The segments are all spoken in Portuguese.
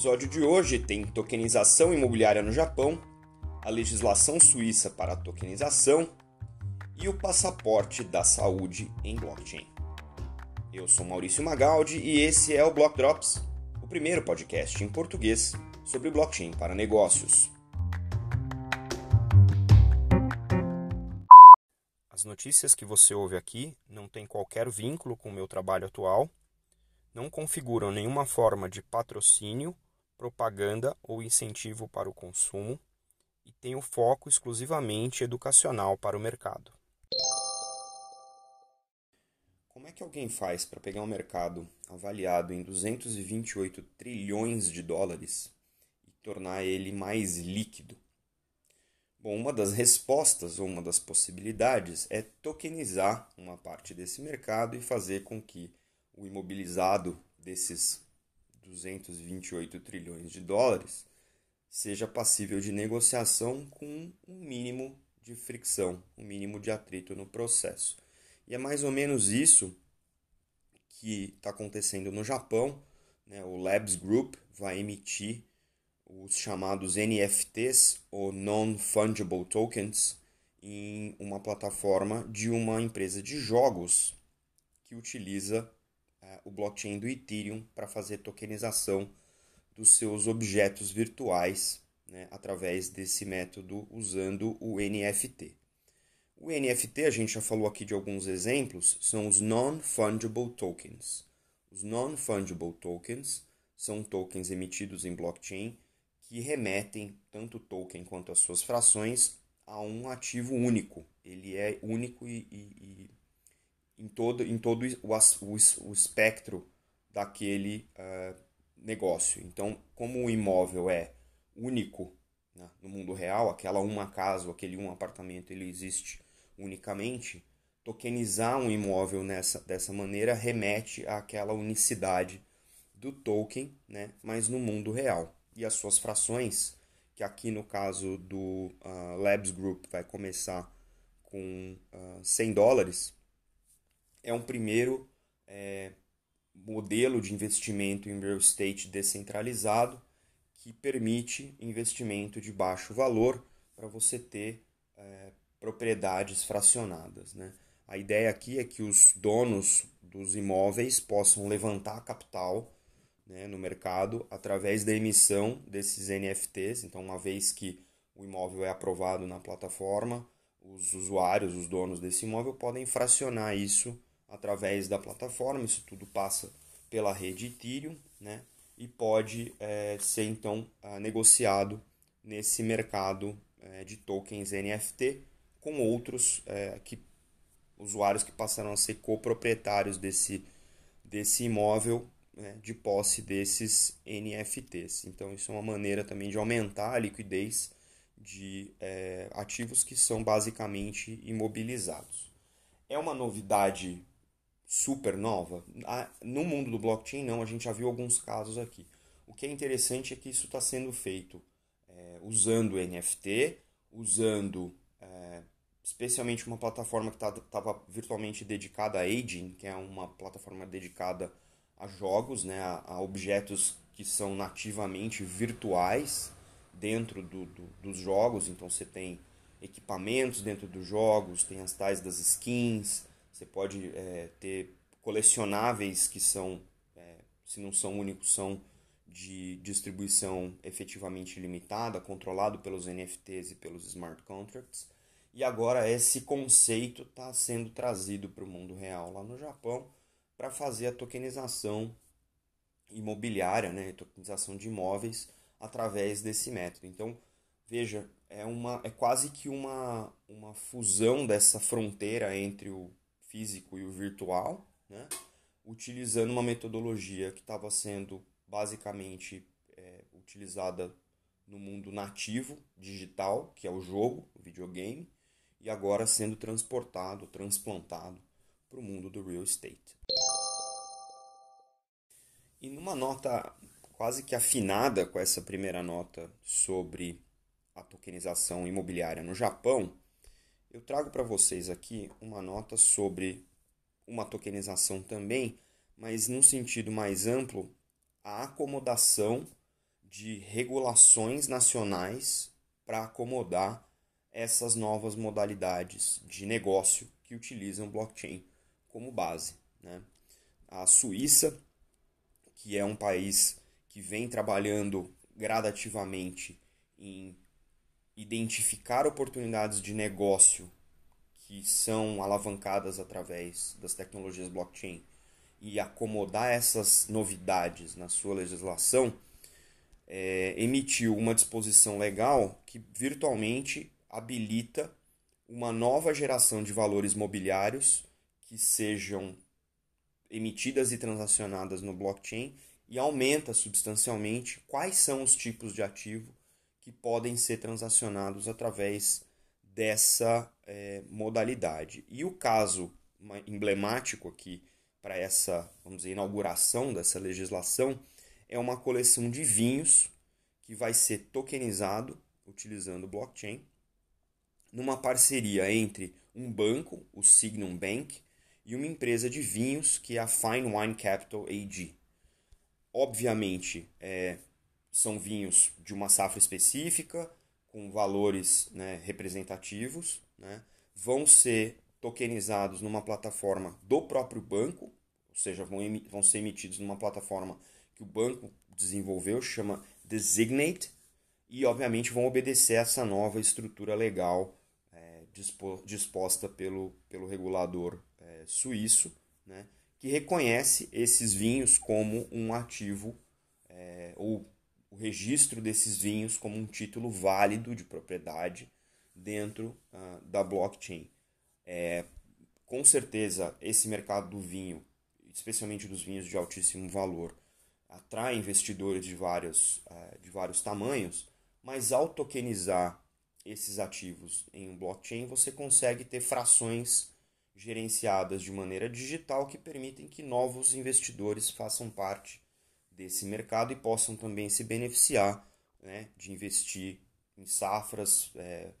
episódio de hoje tem tokenização imobiliária no Japão, a legislação suíça para a tokenização e o passaporte da saúde em blockchain. Eu sou Maurício Magaldi e esse é o Block Drops, o primeiro podcast em português sobre blockchain para negócios. As notícias que você ouve aqui não têm qualquer vínculo com o meu trabalho atual, não configuram nenhuma forma de patrocínio propaganda ou incentivo para o consumo e tem o um foco exclusivamente educacional para o mercado. Como é que alguém faz para pegar um mercado avaliado em 228 trilhões de dólares e tornar ele mais líquido? Bom, uma das respostas ou uma das possibilidades é tokenizar uma parte desse mercado e fazer com que o imobilizado desses 228 trilhões de dólares seja passível de negociação com um mínimo de fricção, um mínimo de atrito no processo. E é mais ou menos isso que está acontecendo no Japão. Né? O Labs Group vai emitir os chamados NFTs, ou Non-Fungible Tokens, em uma plataforma de uma empresa de jogos que utiliza é, o blockchain do Ethereum para fazer tokenização dos seus objetos virtuais né, através desse método usando o NFT. O NFT, a gente já falou aqui de alguns exemplos, são os Non-Fungible Tokens. Os Non-Fungible Tokens são tokens emitidos em blockchain que remetem, tanto o token quanto as suas frações, a um ativo único. Ele é único e, e, e em todo, em todo o, o, o espectro daquele uh, negócio. Então, como o imóvel é único né, no mundo real, aquela uma casa ou aquele um apartamento ele existe unicamente, tokenizar um imóvel nessa, dessa maneira remete àquela unicidade do token, né, mas no mundo real. E as suas frações, que aqui no caso do uh, Labs Group vai começar com uh, ah, 100 dólares, é um primeiro é, modelo de investimento em real estate descentralizado que permite investimento de baixo valor para você ter é, propriedades fracionadas. Né? A ideia aqui é que os donos dos imóveis possam levantar capital né, no mercado através da emissão desses NFTs. Então, uma vez que o imóvel é aprovado na plataforma, os usuários, os donos desse imóvel podem fracionar isso através da plataforma, isso tudo passa pela rede Ethereum, né? E pode é, ser então ah, negociado nesse mercado é, de tokens NFT com outros é, que, usuários que passarão a ser coproprietários desse, desse imóvel né, de posse desses NFTs. Então, isso é uma maneira também de aumentar a liquidez de é, ativos que são basicamente imobilizados. É uma novidade super nova. Ah, no mundo do blockchain, não, a gente já viu alguns casos aqui. O que é interessante é que isso está sendo feito é, usando NFT, usando é, especialmente uma plataforma que estava tá, virtualmente dedicada a aging, que é uma plataforma dedicada a jogos, né, a, a objetos que são nativamente virtuais dentro do, do, dos jogos. Então você tem equipamentos dentro dos jogos, tem as tais das skins, você pode é, ter colecionáveis que são, é, se não são únicos, são de distribuição efetivamente limitada, controlado pelos NFTs e pelos smart contracts. E agora esse conceito está sendo trazido para o mundo real lá no Japão para fazer a tokenização imobiliária, né, tokenização de imóveis através desse método. Então, veja, é uma é quase que uma uma fusão dessa fronteira entre o físico e o virtual, né? utilizando uma metodologia que estava sendo basicamente é, utilizada no mundo nativo digital, que é o jogo, o videogame, e agora sendo transportado, transplantado para o mundo do real estate. E numa nota quase que afinada com essa primeira nota sobre a tokenização imobiliária no Japão, eu trago para vocês aqui uma nota sobre uma tokenização também, mas num sentido mais amplo, a acomodação de regulações nacionais para acomodar essas novas modalidades de negócio que utilizam blockchain como base. Né? A Suíça, que é um país que vem trabalhando gradativamente em identificar oportunidades de negócio que são alavancadas através das tecnologias blockchain e acomodar essas novidades na sua legislação, é, emitiu uma disposição legal que virtualmente habilita uma nova geração de valores mobiliários que sejam emitidas e transacionadas no blockchain e aumenta substancialmente quais são os tipos de ativo que podem ser transacionados através dessa é, modalidade. E o caso emblemático aqui para essa, vamos dizer, inauguração dessa legislação é uma coleção de vinhos que vai ser tokenizado utilizando blockchain numa parceria entre um banco, o Signum Bank, e uma empresa de vinhos que é a Fine Wine Capital AG. Obviamente, é, são vinhos de uma safra específica, com valores né, representativos, né, vão ser tokenizados numa plataforma do próprio banco, ou seja, vão, vão ser emitidos numa plataforma que o banco desenvolveu, chama Designate, e obviamente vão obedecer a essa nova estrutura legal é, dispo, disposta pelo, pelo regulador é, suíço, né, que reconhece esses vinhos como um ativo é, ou o registro desses vinhos como um título válido de propriedade dentro uh, da blockchain. É, com certeza, esse mercado do vinho, especialmente dos vinhos de altíssimo valor, atrai investidores de vários, uh, de vários tamanhos, mas ao tokenizar esses ativos em um blockchain, você consegue ter frações gerenciadas de maneira digital que permitem que novos investidores façam parte desse mercado e possam também se beneficiar né, de investir em safras. É,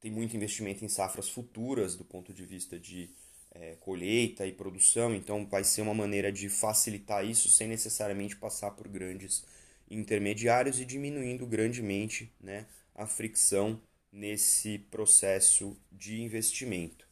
tem muito investimento em safras futuras do ponto de vista de é, colheita e produção, então vai ser uma maneira de facilitar isso sem necessariamente passar por grandes intermediários e diminuindo grandemente né, a fricção nesse processo de investimento.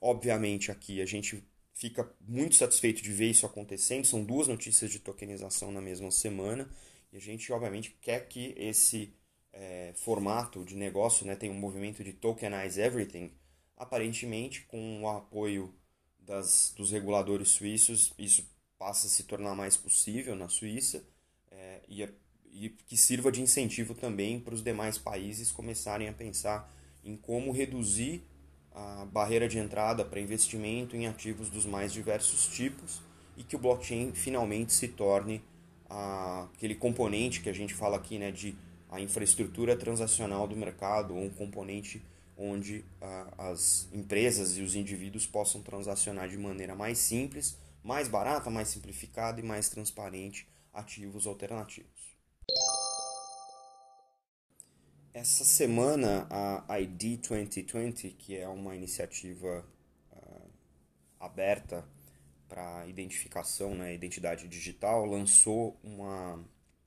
Obviamente, aqui a gente fica muito satisfeito de ver isso acontecendo. São duas notícias de tokenização na mesma semana. E a gente, obviamente, quer que esse é, formato de negócio né, tenha um movimento de tokenize everything. Aparentemente, com o apoio das, dos reguladores suíços, isso passa a se tornar mais possível na Suíça é, e, a, e que sirva de incentivo também para os demais países começarem a pensar em como reduzir a barreira de entrada para investimento em ativos dos mais diversos tipos e que o blockchain finalmente se torne aquele componente que a gente fala aqui né, de a infraestrutura transacional do mercado ou um componente onde as empresas e os indivíduos possam transacionar de maneira mais simples, mais barata, mais simplificada e mais transparente ativos alternativos. Essa semana, a ID 2020, que é uma iniciativa uh, aberta para identificação, né, identidade digital, lançou uma,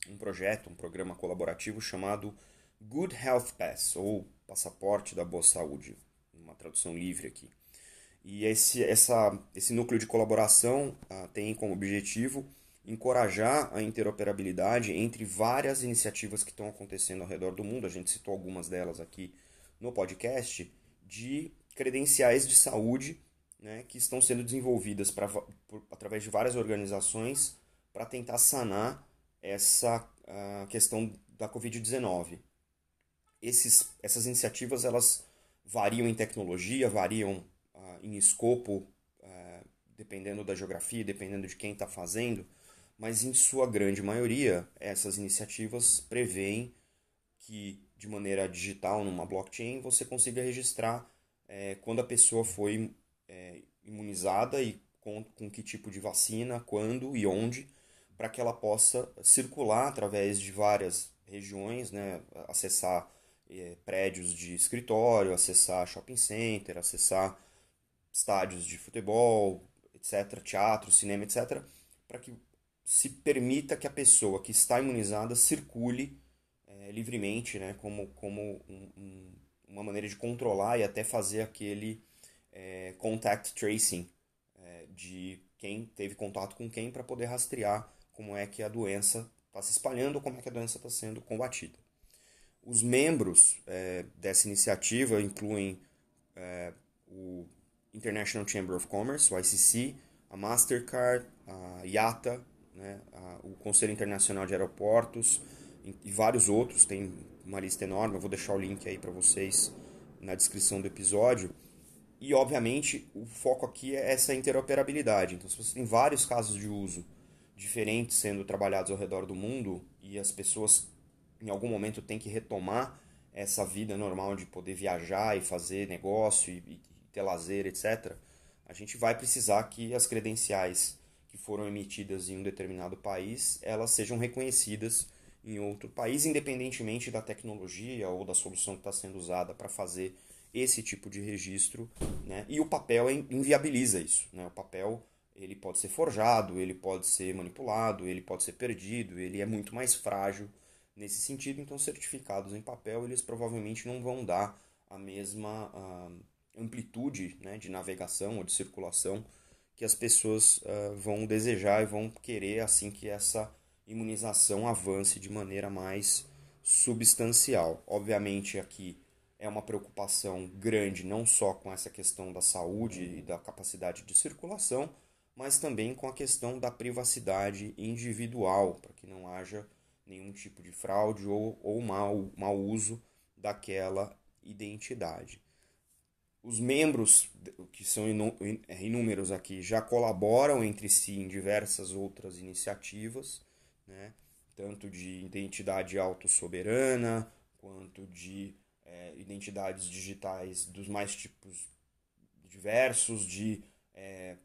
um projeto, um programa colaborativo chamado Good Health Pass, ou Passaporte da Boa Saúde, uma tradução livre aqui. E esse, essa, esse núcleo de colaboração uh, tem como objetivo encorajar a interoperabilidade entre várias iniciativas que estão acontecendo ao redor do mundo, a gente citou algumas delas aqui no podcast, de credenciais de saúde né, que estão sendo desenvolvidas pra, por, através de várias organizações para tentar sanar essa questão da Covid-19. Essas iniciativas elas variam em tecnologia, variam ah, em escopo, eh, dependendo da geografia, dependendo de quem está fazendo, mas em sua grande maioria, essas iniciativas prevêem que de maneira digital, numa blockchain, você consiga registrar é, quando a pessoa foi é, imunizada e com, com que tipo de vacina, quando e onde, para que ela possa circular através de várias regiões, né, acessar é, prédios de escritório, acessar shopping center, acessar estádios de futebol, etc., teatro, cinema, etc., para que se permita que a pessoa que está imunizada circule é, livremente, né, como, como um, um, uma maneira de controlar e até fazer aquele é, contact tracing é, de quem teve contato com quem para poder rastrear como é que a doença está se espalhando ou como é que a doença está sendo combatida. Os membros é, dessa iniciativa incluem é, o International Chamber of Commerce, o ICC, a Mastercard, a IATA, né, a, o Conselho Internacional de Aeroportos e, e vários outros, tem uma lista enorme, eu vou deixar o link aí para vocês na descrição do episódio. E, obviamente, o foco aqui é essa interoperabilidade. Então, se você tem vários casos de uso diferentes sendo trabalhados ao redor do mundo e as pessoas, em algum momento, têm que retomar essa vida normal de poder viajar e fazer negócio e, e ter lazer, etc., a gente vai precisar que as credenciais que foram emitidas em um determinado país, elas sejam reconhecidas em outro país, independentemente da tecnologia ou da solução que está sendo usada para fazer esse tipo de registro, né? E o papel inviabiliza isso, né? O papel ele pode ser forjado, ele pode ser manipulado, ele pode ser perdido, ele é muito mais frágil nesse sentido. Então, certificados em papel eles provavelmente não vão dar a mesma ah, amplitude né, de navegação ou de circulação que as pessoas uh, vão desejar e vão querer assim que essa imunização avance de maneira mais substancial. Obviamente, aqui é uma preocupação grande, não só com essa questão da saúde e da capacidade de circulação, mas também com a questão da privacidade individual, para que não haja nenhum tipo de fraude ou, ou mau, mau uso daquela identidade os membros, que são é, inúmeros aqui, já colaboram entre si em diversas outras iniciativas, né? tanto de identidade autossoberana, quanto de é, identidades digitais dos mais tipos diversos, de é,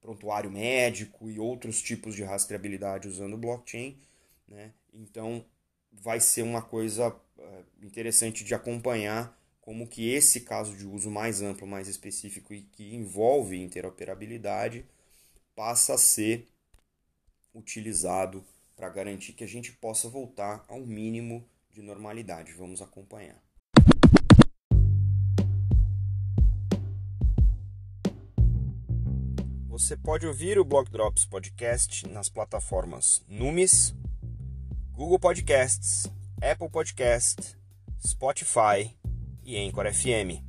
prontuário médico e outros tipos de rastreabilidade usando blockchain. Né? Então, vai ser uma coisa é, interessante de acompanhar como que esse caso de uso mais amplo, mais específico e que envolve interoperabilidade passa a ser utilizado para garantir que a gente possa voltar ao mínimo de normalidade. Vamos acompanhar. Você pode ouvir o Block Drops Podcast nas plataformas Numis, Google Podcasts, Apple Podcast, Spotify e Anchor FM.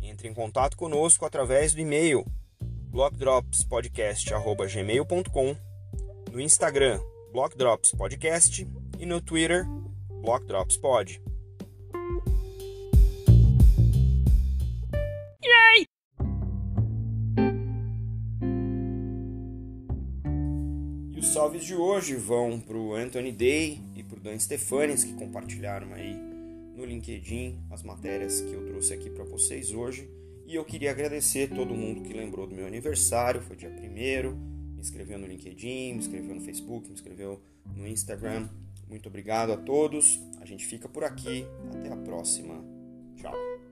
Entre em contato conosco através do e-mail blockdropspodcast@gmail.com, no Instagram blockdropspodcast e no Twitter blockdropspod. Yay! E os salves de hoje vão para o Anthony Day e para o Dan Stefanes que compartilharam aí no LinkedIn as matérias que eu trouxe aqui para vocês hoje. E eu queria agradecer todo mundo que lembrou do meu aniversário, foi dia 1 me inscreveu no LinkedIn, me inscreveu no Facebook, me inscreveu no Instagram. Muito obrigado a todos. A gente fica por aqui. Até a próxima. Tchau.